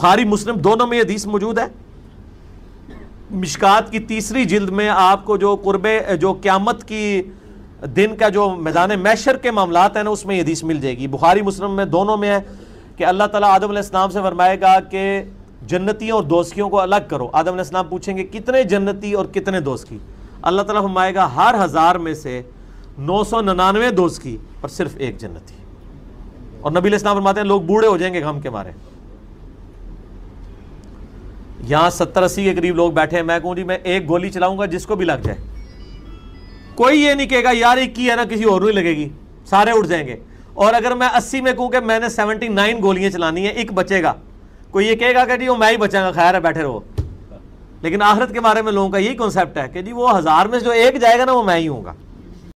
बुखारी मुस्लिम दोनों में हदीस मौजूद है मिशकात की तीसरी जिल्द में आपको जो कुर्बे जो क्यामत की दिन का जो मैदान मैशर के मामला हैं ना उसमें हदीस मिल जाएगी बुखारी मुस्लिम में दोनों में है कि अल्लाह ताला आदम इस्लाम से फरमाएगा कि जन्नतियों और दोस्तियों को अलग करो आदम इस्लाम पूछेंगे कितने जन्नती और कितने दोस्ती अल्लाह तला फरमाएगा हर हज़ार में से नौ सौ निन्यानवे दोस्ती और सिर्फ एक जन्नती और नबी इस्लाम फरमाते हैं लोग बूढ़े हो जाएंगे गम के मारे यहाँ सत्तर अस्सी के करीब लोग बैठे हैं मैं कहूँ जी मैं एक गोली चलाऊंगा जिसको भी लग जाए कोई ये नहीं कहेगा यार एक की है ना किसी और नहीं लगेगी सारे उठ जाएंगे और अगर मैं अस्सी में कहूँ कि मैंने सेवनटी नाइन गोलियाँ चलानी है एक बचेगा कोई ये कहेगा कि जी वो मैं ही बचाऊंगा खैर है बैठे रहो लेकिन आखिरत के बारे में लोगों का यही कॉन्सेप्ट है कि जी वो हज़ार में जो एक जाएगा ना वो मैं ही हूँ